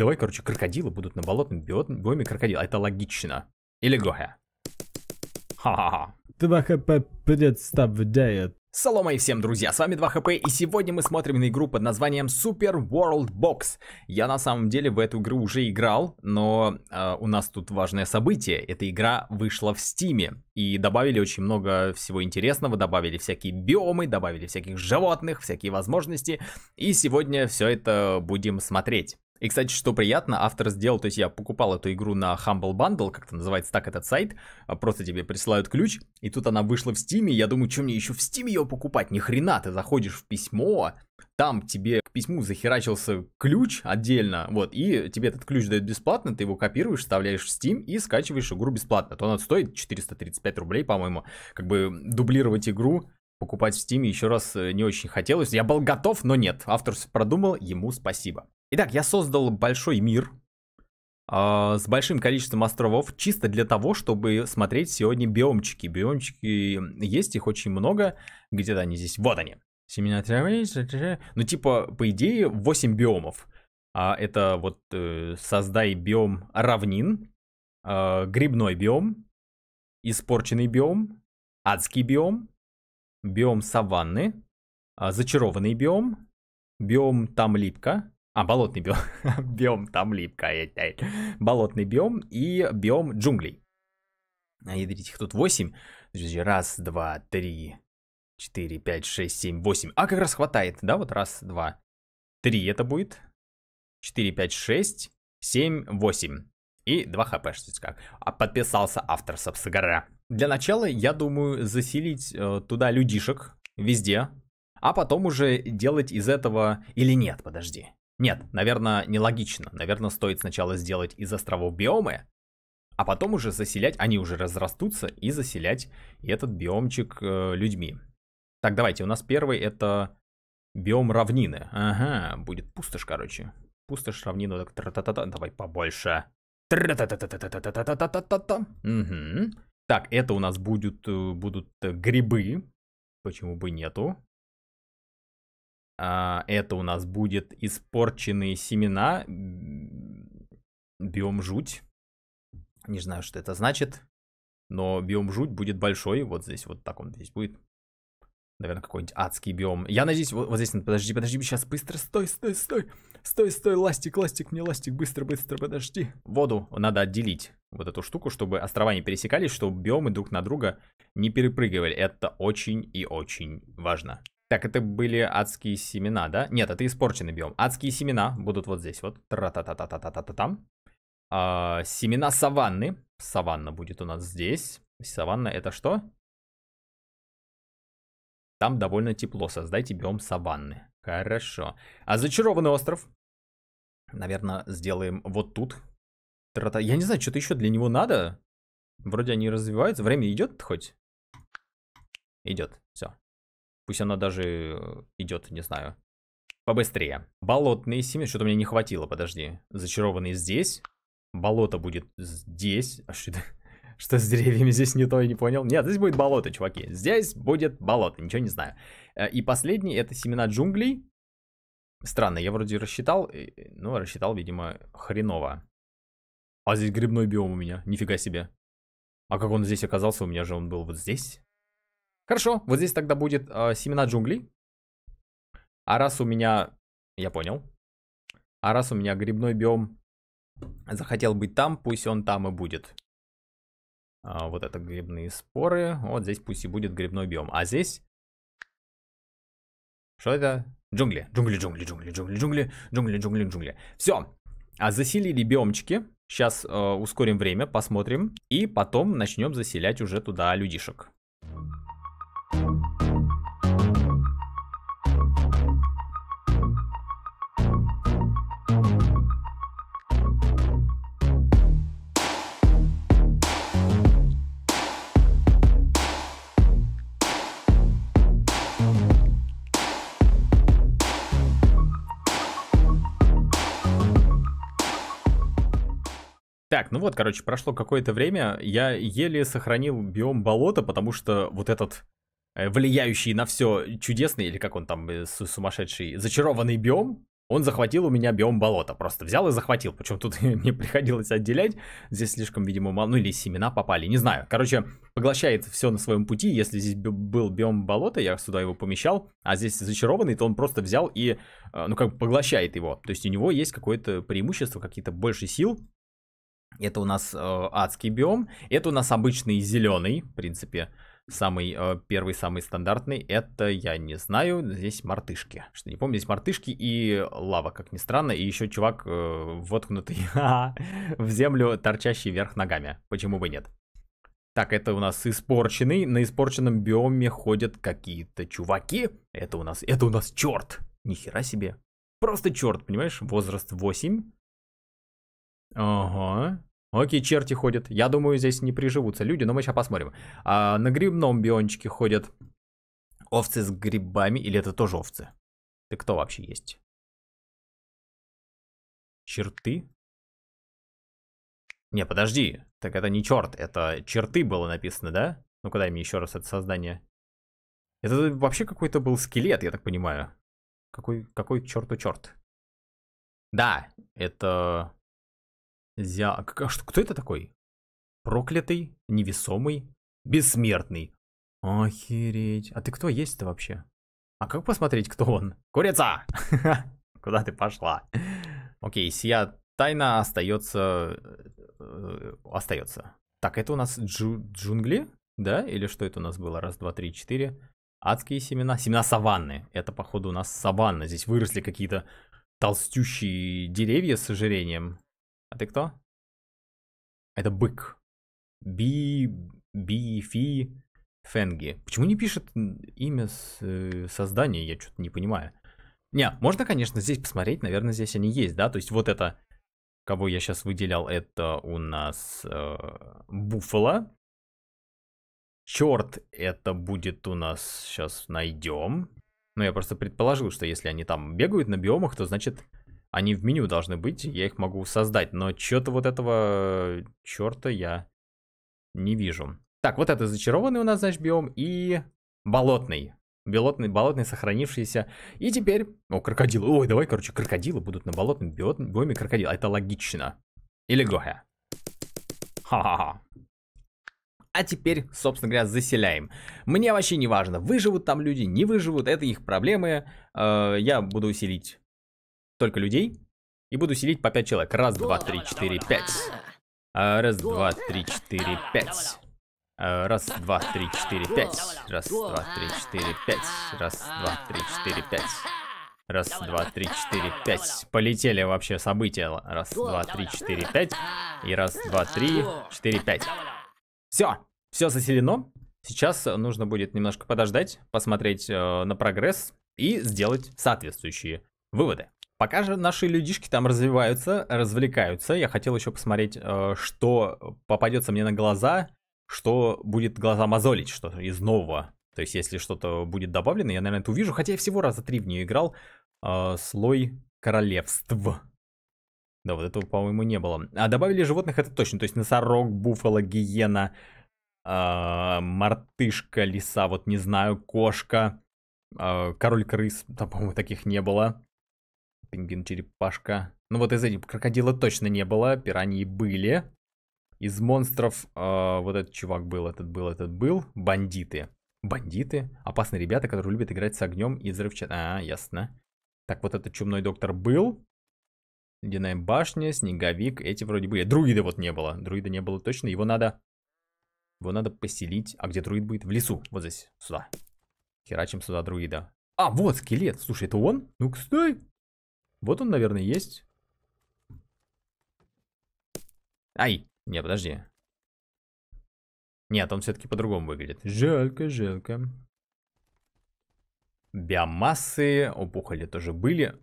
Давай, короче, крокодилы будут на болотном биоме крокодила. Это логично. Или Гоха. Ха-ха-ха. 2 хп представляет. Салома и всем, друзья, с вами 2 хп, и сегодня мы смотрим на игру под названием Super World Box. Я на самом деле в эту игру уже играл, но э, у нас тут важное событие. Эта игра вышла в Стиме, и добавили очень много всего интересного, добавили всякие биомы, добавили всяких животных, всякие возможности, и сегодня все это будем смотреть. И, кстати, что приятно, автор сделал, то есть я покупал эту игру на Humble Bundle, как-то называется так этот сайт, а, просто тебе присылают ключ, и тут она вышла в Steam, и я думаю, что мне еще в Steam ее покупать? Ни хрена, ты заходишь в письмо, там тебе к письму захерачился ключ отдельно, вот, и тебе этот ключ дают бесплатно, ты его копируешь, вставляешь в Steam и скачиваешь игру бесплатно. То она стоит 435 рублей, по-моему. Как бы дублировать игру покупать в Steam еще раз э, не очень хотелось. Я был готов, но нет. Автор продумал, ему спасибо. Итак, я создал большой мир а, с большим количеством островов, чисто для того, чтобы смотреть сегодня биомчики. Биомчики есть, их очень много. Где-то они здесь, вот они. Семена ну типа, по идее, 8 биомов. А это вот э, создай биом равнин, э, грибной биом, испорченный биом, адский биом, биом саванны, э, зачарованный биом, биом там липка, а, болотный биом. биом там липко. Болотный биом и биом джунглей. Ядрить а, их тут 8. Раз, два, три, четыре, пять, шесть, семь, восемь. А, как раз хватает, да? Вот раз, два, три это будет. Четыре, пять, шесть, семь, восемь. И 2 хп, что как. А подписался автор Сапсагара. Для начала, я думаю, заселить э, туда людишек везде, а потом уже делать из этого или нет, подожди. Нет, наверное, нелогично. Наверное, стоит сначала сделать из островов биомы, а потом уже заселять, они уже разрастутся и заселять этот биомчик э, людьми. Так, давайте, у нас первый это биом равнины. Ага, будет пустошь, короче. Пустошь, равнину, так, тра -та -та -та. давай побольше. Тра -та -та -та -та -та -та -та -та -та -та. Угу. Так, это у нас э, будут, будут э, грибы. Почему бы нету? А, это у нас будет испорченные семена, биом жуть. Не знаю, что это значит, но биом жуть будет большой. Вот здесь вот так он здесь будет. Наверное, какой-нибудь адский биом. Я надеюсь, вот, вот здесь, подожди, подожди, сейчас быстро, стой, стой, стой, стой, стой, ластик, ластик, мне ластик, быстро, быстро, подожди. Воду надо отделить, вот эту штуку, чтобы острова не пересекались, чтобы биомы друг на друга не перепрыгивали. Это очень и очень важно. Так, это были адские семена, да? Нет, это испорченный биом. Адские семена будут вот здесь вот. Тра-та-та-та-та-та-та-та-там. А, семена саванны. Саванна будет у нас здесь. Саванна это что? Там довольно тепло. Создайте биом саванны. Хорошо. А зачарованный остров. Наверное, сделаем вот тут. Тра-та. Я не знаю, что-то еще для него надо. Вроде они развиваются. Время идет хоть? Идет. Все. Пусть она даже э, идет, не знаю. Побыстрее. Болотные семена. Что-то мне не хватило, подожди. Зачарованные здесь. Болото будет здесь. А что, что с деревьями здесь не то, я не понял. Нет, здесь будет болото, чуваки. Здесь будет болото, ничего не знаю. Э, и последний, это семена джунглей. Странно, я вроде рассчитал, э, ну, рассчитал, видимо, хреново. А здесь грибной биом у меня, нифига себе. А как он здесь оказался, у меня же он был вот здесь. Хорошо, вот здесь тогда будет э, семена джунглей. А раз у меня... Я понял. А раз у меня грибной биом захотел быть там, пусть он там и будет. А, вот это грибные споры. Вот здесь пусть и будет грибной биом. А здесь... Что это? Джунгли. Джунгли, джунгли, джунгли, джунгли, джунгли, джунгли, джунгли, джунгли. Все. А заселили биомчики. Сейчас э, а, ускорим время, посмотрим. И потом начнем заселять уже туда людишек. Так, ну вот, короче, прошло какое-то время, я еле сохранил биом болота, потому что вот этот э, влияющий на все чудесный, или как он там, э, сумасшедший, зачарованный биом, он захватил у меня биом болота. Просто взял и захватил. Причем тут мне приходилось отделять. Здесь слишком, видимо, мало. Ну или семена попали, не знаю. Короче, поглощает все на своем пути. Если здесь был биом болота, я сюда его помещал. А здесь зачарованный, то он просто взял и, э, ну как бы поглощает его. То есть у него есть какое-то преимущество, какие-то больше сил. Это у нас э, адский биом. Это у нас обычный зеленый, в принципе. Самый э, первый, самый стандартный. Это я не знаю. Здесь мартышки. Что не помню, здесь мартышки и лава, как ни странно. И еще чувак, э, воткнутый в землю, торчащий вверх ногами. Почему бы нет? Так, это у нас испорченный. На испорченном биоме ходят какие-то чуваки. Это у нас, это у нас черт. Нихера себе. Просто черт, понимаешь? Возраст 8. Ага. Окей, черти ходят. Я думаю, здесь не приживутся люди, но мы сейчас посмотрим. А на грибном биончике ходят овцы с грибами, или это тоже овцы? Ты кто вообще есть? Черты? Не, подожди. Так это не черт, это черты было написано, да? Ну-ка дай мне еще раз это создание. Это вообще какой-то был скелет, я так понимаю. Какой, какой к черту черт? Да, это... Зя... а, а Кто это такой? Проклятый, невесомый, бессмертный. Охереть. А ты кто есть-то вообще? А как посмотреть, кто он? Курица! Куда ты пошла? Окей, сия тайна остается... Э, остается. Так, это у нас джу... джунгли? Да? Или что это у нас было? Раз, два, три, четыре. Адские семена. Семена саванны. Это, походу, у нас саванна. Здесь выросли какие-то толстющие деревья с ожирением. А ты кто? Это бык. Би, би, фи, фенги. Почему не пишет имя с э, создания, я что-то не понимаю. Не, можно, конечно, здесь посмотреть, наверное, здесь они есть, да? То есть вот это, кого я сейчас выделял, это у нас э, Буффало. Черт, это будет у нас сейчас найдем. Но ну, я просто предположил, что если они там бегают на биомах, то значит они в меню должны быть, я их могу создать, но чего то вот этого черта я не вижу. Так, вот это зачарованный у нас, значит, биом и болотный. Болотный, болотный сохранившийся. И теперь... О, крокодилы. Ой, давай, короче, крокодилы будут на болотном биоме крокодил, Это логично. Или гоя. Ха-ха-ха. А теперь, собственно говоря, заселяем. Мне вообще не важно, выживут там люди, не выживут, это их проблемы. Э, я буду усилить только людей. И буду селить по 5 человек. Раз, два, три, четыре, пять. А, раз, два, три, четыре, пять. А, раз, два, три, четыре, пять. Раз, два, три, четыре, пять. Раз, два, три, четыре, пять. Раз, два, три, четыре, пять. Полетели вообще события. Раз, два, три, четыре, пять. И раз, два, три, четыре, пять. Все, все заселено. Сейчас нужно будет немножко подождать, посмотреть э, на прогресс и сделать соответствующие выводы. Пока же наши людишки там развиваются, развлекаются. Я хотел еще посмотреть, э, что попадется мне на глаза, что будет глаза мозолить, что из нового. То есть, если что-то будет добавлено, я, наверное, это увижу. Хотя я всего раза три в нее играл. Э, слой королевств. Да, вот этого, по-моему, не было. А добавили животных, это точно. То есть, носорог, буфало, гиена, э, мартышка, лиса, вот не знаю, кошка, король крыс. Там, по-моему, таких не было. Пингвин, черепашка. Ну вот из этих крокодила точно не было, пираньи были. Из монстров э, вот этот чувак был, этот был, этот был. Бандиты. Бандиты. Опасные ребята, которые любят играть с огнем и взрывчат. А, ясно. Так, вот этот чумной доктор был. Ледяная башня, снеговик. Эти вроде были. друиды вот не было. Друида не было точно. Его надо... Его надо поселить. А где друид будет? В лесу. Вот здесь. Сюда. Херачим сюда друида. А, вот скелет. Слушай, это он? Ну-ка, стой. Вот он, наверное, есть. Ай! Не, подожди. Нет, он все-таки по-другому выглядит. Жалко, жалко. Биомассы, опухоли тоже были.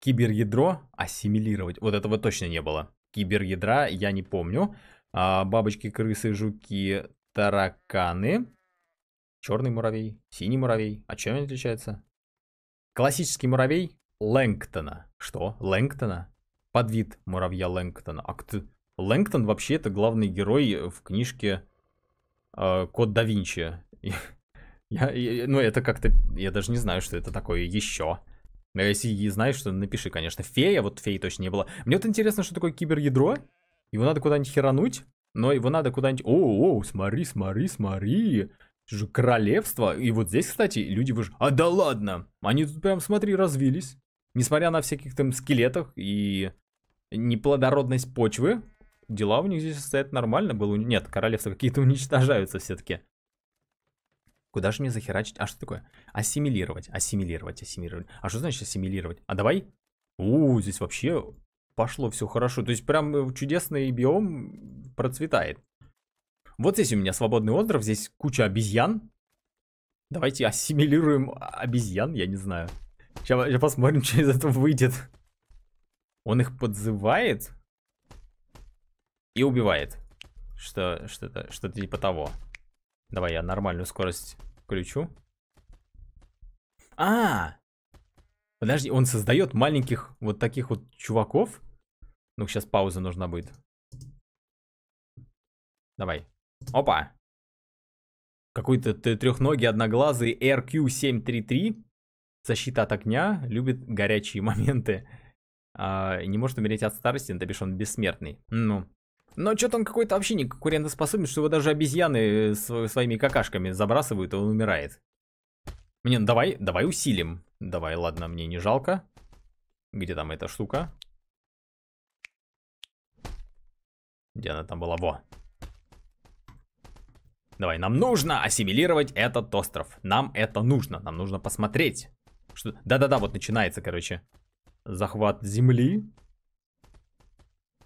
Киберядро ассимилировать. Вот этого точно не было. Киберядра я не помню. А, бабочки, крысы, жуки, тараканы. Черный муравей, синий муравей. А чем они отличаются? Классический муравей Лэнгтона. Что? Лэнгтона? Подвид муравья Лэнгтона. А кто? Лэнгтон вообще это главный герой в книжке э, Код да Винчи. Я, я, ну, это как-то... Я даже не знаю, что это такое еще. Но если знаешь, что напиши, конечно. Фея, вот феи точно не было. Мне вот интересно, что такое киберядро. Его надо куда-нибудь херануть. Но его надо куда-нибудь... О, о, смотри, смотри, смотри. Это же королевство. И вот здесь, кстати, люди выж... А да ладно! Они тут прям, смотри, развились. Несмотря на всяких там скелетов и неплодородность почвы, дела у них здесь стоят нормально было. Нет, королевства какие-то уничтожаются все-таки. Куда же мне захерачить? А что такое? Ассимилировать, ассимилировать, ассимилировать. А что значит ассимилировать? А давай. У, здесь вообще пошло все хорошо. То есть прям э, чудесный биом процветает. Вот здесь у меня свободный остров, здесь куча обезьян. Давайте ассимилируем обезьян, я не знаю. Сейчас, сейчас посмотрим, что из этого выйдет. Он их подзывает и убивает. Что, что-то, что-то типа того. Давай я нормальную скорость включу. А! Подожди, он создает маленьких вот таких вот чуваков. Ну, сейчас пауза нужна будет. Давай. Опа. Какой-то трехногий, одноглазый RQ733. Защита от огня любит горячие моменты. А, не может умереть от старости, то бишь он бессмертный. Ну. Но что-то он какой-то вообще не конкурентоспособен, что его даже обезьяны своими какашками забрасывают, и он умирает. Мне, ну давай, давай усилим. Давай, ладно, мне не жалко. Где там эта штука? Где она там была? Во. Давай, нам нужно ассимилировать этот остров. Нам это нужно. Нам нужно посмотреть, что? Да-да-да, вот начинается, короче. Захват земли.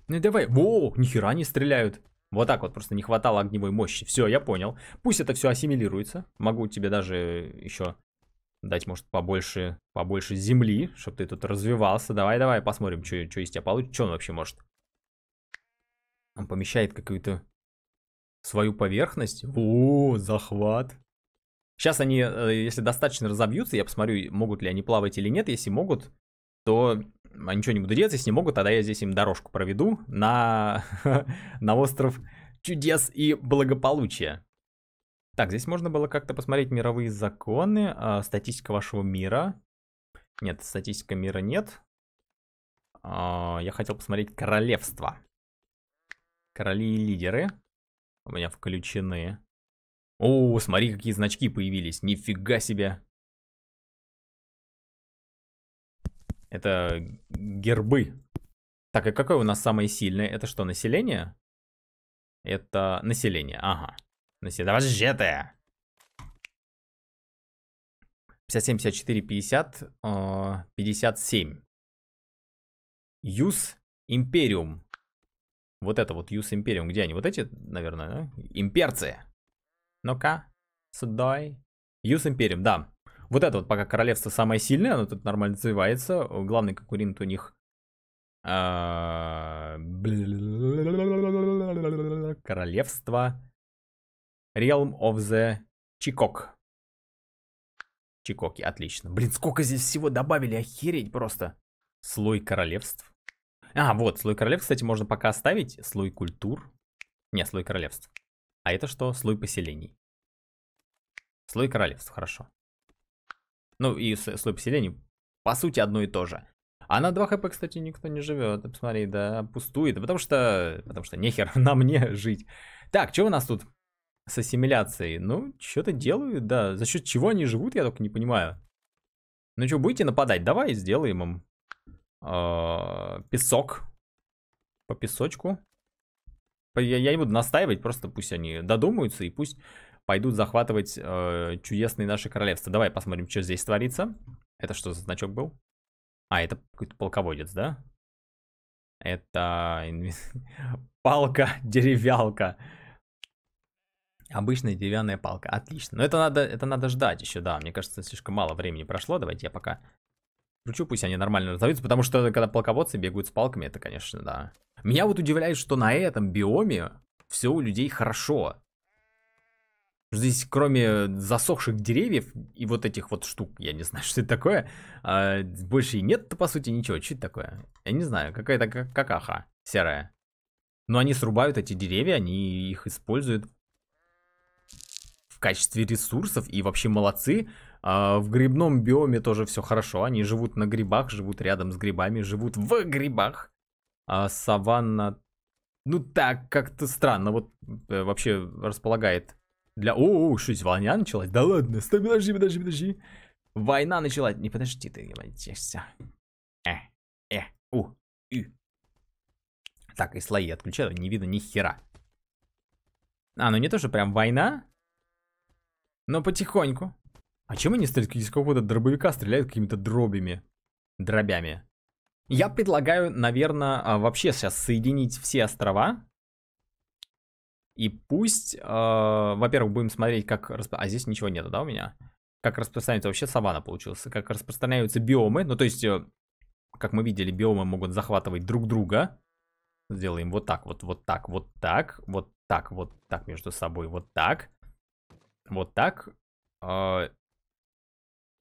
Ну давай. Воу, нихера не стреляют. Вот так вот, просто не хватало огневой мощи. Все, я понял. Пусть это все ассимилируется. Могу тебе даже еще дать, может, побольше, побольше земли, чтобы ты тут развивался. Давай, давай, посмотрим, что из тебя получится. Что он вообще может? Он помещает какую-то свою поверхность. О, захват. Сейчас они, э, если достаточно разобьются, я посмотрю, могут ли они плавать или нет. Если могут, то они ничего не буду делать. Если не могут, тогда я здесь им дорожку проведу на, на остров чудес и благополучия. Так, здесь можно было как-то посмотреть мировые законы, а, статистика вашего мира. Нет, статистика мира нет. А, я хотел посмотреть королевство. Короли и лидеры у меня включены. О, смотри, какие значки появились. Нифига себе. Это гербы. Так, и какое у нас самое сильное? Это что, население? Это население, ага. Население. Вообще-то! 57, 54, 50, 57. Юс Империум. Вот это вот Юс Империум. Где они? Вот эти, наверное, да? Имперцы. Ну-ка, сюда. Юс Империум, да. Вот это вот пока королевство самое сильное, оно тут нормально развивается. Главный конкурент у них... А, королевство Realm of the Чикок. Чикоки, отлично. Блин, сколько здесь всего добавили, охереть просто. Слой королевств. А, вот, слой королевств, кстати, можно пока оставить. Слой культур. Не, слой королевств. А это что? Слой поселений. Слой королевств, хорошо. Ну и слой поселений, по сути, одно и то же. А на 2 хп, кстати, никто не живет. Посмотри, да, пустует. Потому что, потому что нехер на мне жить. Так, что у нас тут с ассимиляцией? Ну, что-то делают, да. За счет чего они живут, я только не понимаю. Ну что, будете нападать? Давай сделаем им а, песок. По песочку. Я, я не буду настаивать, просто пусть они додумаются и пусть пойдут захватывать э, чудесные наши королевства. Давай посмотрим, что здесь творится. Это что за значок был? А, это какой-то полководец, да? Это палка-деревялка. Обычная деревянная палка. Отлично. Но это надо, это надо ждать еще, да. Мне кажется, слишком мало времени прошло. Давайте я пока Ключу ну, пусть они нормально разовьются, потому что когда полководцы бегают с палками, это, конечно, да. Меня вот удивляет, что на этом биоме все у людей хорошо. Здесь, кроме засохших деревьев и вот этих вот штук, я не знаю, что это такое, а, больше и нет-то, по сути, ничего. Что это такое? Я не знаю, какая-то какаха серая. Но они срубают эти деревья, они их используют в качестве ресурсов и вообще молодцы. А в грибном биоме тоже все хорошо. Они живут на грибах, живут рядом с грибами, живут в грибах. А саванна... Ну так, как-то странно. Вот э, вообще располагает для... О, о, шить, война началась? Да ладно, стой, подожди, подожди, подожди. Война началась. Не подожди ты, все. Э, э, у, и. Так, и слои отключаю, не видно ни хера. А, ну не то, что прям война, но потихоньку. А чем они стреляют? Из какого-то дробовика стреляют какими-то дробями. Дробями. Я предлагаю, наверное, а, вообще сейчас соединить все острова. И пусть, э, во-первых, будем смотреть, как... Распро... А здесь ничего нет, да, у меня? Как распространяется вообще савана получился, как распространяются биомы. Ну, то есть, э, как мы видели, биомы могут захватывать друг друга. Сделаем вот так, вот, вот так, вот так, вот так, вот так между собой, вот так. Вот так. Э,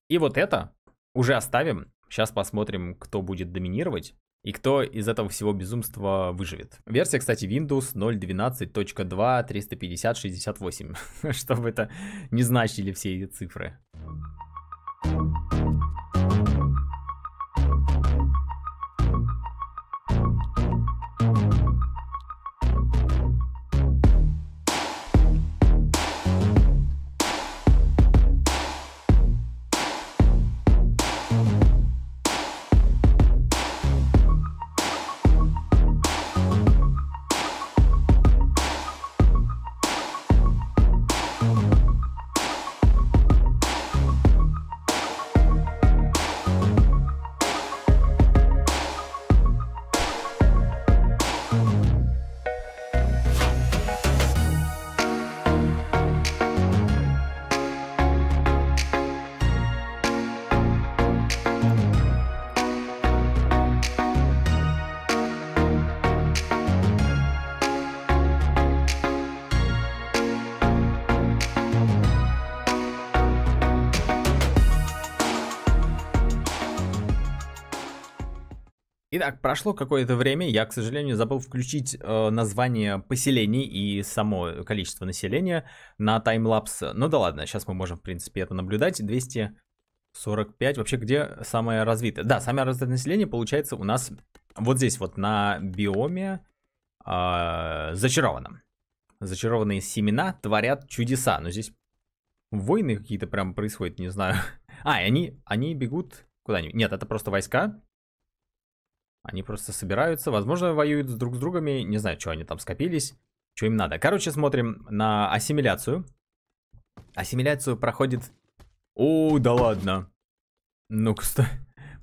и вот это уже оставим. Сейчас посмотрим, кто будет доминировать. И кто из этого всего безумства выживет. Версия, кстати, Windows 0.12.2 35068. Что бы это не значили все эти цифры. Итак, прошло какое-то время, я, к сожалению, забыл включить э, название поселений и само количество населения на таймлапс. Ну да ладно, сейчас мы можем, в принципе, это наблюдать. 245, вообще где самое развитое? Да, самое развитое население получается у нас вот здесь вот на биоме э, а, зачарованном. Зачарованные семена творят чудеса, но здесь войны какие-то прям происходят, не знаю. А, и они, они бегут куда-нибудь. Нет, это просто войска. Они просто собираются, возможно, воюют друг с другами. Не знаю, что они там скопились, что им надо. Короче, смотрим на ассимиляцию. Ассимиляцию проходит... О, да ладно. Ну, кстати,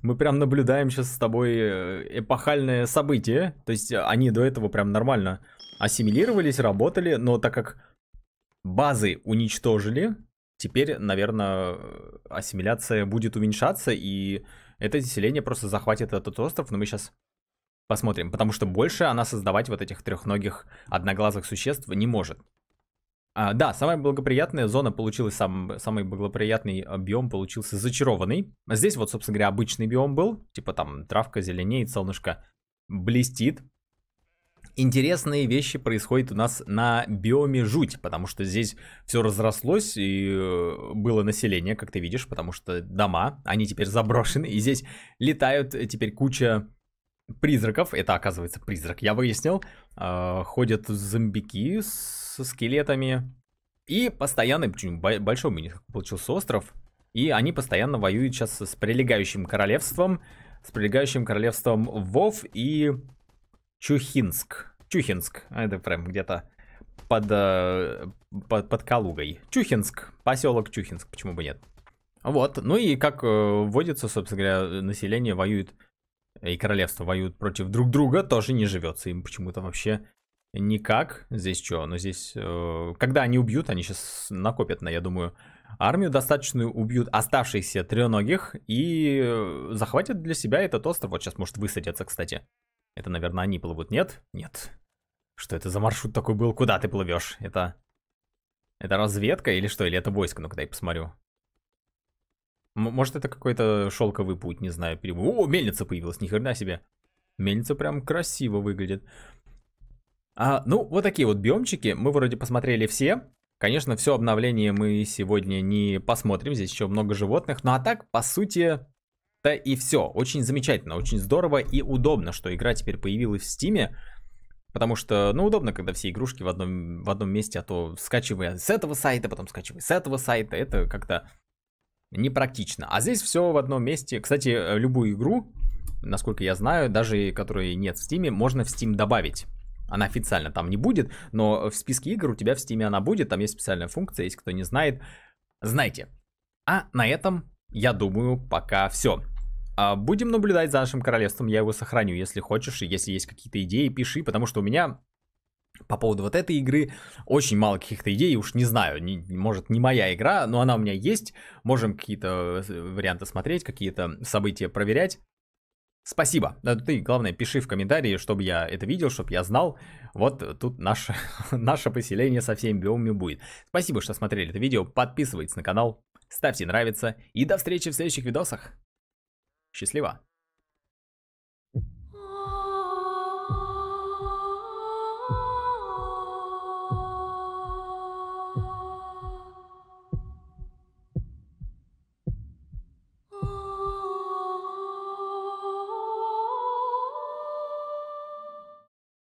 мы прям наблюдаем сейчас с тобой э, эпохальное событие. То есть э, они до этого прям нормально ассимилировались, работали, но так как базы уничтожили, теперь, наверное, э, ассимиляция будет уменьшаться и это заселение просто захватит этот остров, но мы сейчас посмотрим, потому что больше она создавать вот этих трехногих одноглазых существ не может. А, да, самая благоприятная зона получилась, сам, самый благоприятный биом получился зачарованный. Здесь вот, собственно говоря, обычный биом был, типа там травка зеленеет, солнышко блестит, интересные вещи происходят у нас на биоме жуть, потому что здесь все разрослось и э, было население, как ты видишь, потому что дома, они теперь заброшены, и здесь летают э, теперь куча призраков, это оказывается призрак, я выяснил, а, ходят зомбики со скелетами, и постоянно, большой у них получился остров, и они постоянно воюют сейчас с прилегающим королевством, с прилегающим королевством Вов и Чухинск. Чухинск. А это прям где-то под, э, под, под Калугой. Чухинск. Поселок Чухинск. Почему бы нет? Вот. Ну и как э, водится, собственно говоря, население воюет и королевство воюют против друг друга, тоже не живется им почему-то вообще никак. Здесь что? Но ну, здесь, э, когда они убьют, они сейчас накопят на, я думаю, армию достаточную, убьют оставшихся треногих и захватят для себя этот остров. Вот сейчас может высадятся, кстати. Это, наверное, они плывут, нет? Нет. Что это за маршрут такой был? Куда ты плывешь? Это... Это разведка или что? Или это войско? Ну-ка, дай посмотрю. М может, это какой-то шелковый путь, не знаю. Переб... О, мельница появилась, ни себе. Мельница прям красиво выглядит. А, ну, вот такие вот биомчики. Мы вроде посмотрели все. Конечно, все обновление мы сегодня не посмотрим. Здесь еще много животных. Ну, а так, по сути, да и все. Очень замечательно, очень здорово и удобно, что игра теперь появилась в Стиме. Потому что, ну, удобно, когда все игрушки в одном, в одном месте, а то скачивая с этого сайта, потом скачивая с этого сайта, это как-то непрактично. А здесь все в одном месте. Кстати, э, любую игру, насколько я знаю, даже которой нет в Стиме, можно в Steam добавить. Она официально там не будет, но в списке игр у тебя в Steam она будет. Там есть специальная функция, если кто не знает, знайте. А на этом, я думаю, пока все. А, будем наблюдать за нашим королевством, я его сохраню, если хочешь, и если есть какие-то идеи, пиши, потому что у меня по поводу вот этой игры очень мало каких-то идей, уж не знаю, не, может не моя игра, но она у меня есть, можем какие-то э, варианты смотреть, какие-то события проверять. Спасибо. Да, ты, главное, пиши в комментарии, чтобы я это видел, чтобы я знал. Вот тут наше, наше поселение со всеми биомами будет. Спасибо, что смотрели это видео. Подписывайтесь на канал, ставьте нравится. И до встречи в следующих видосах. Счастливо!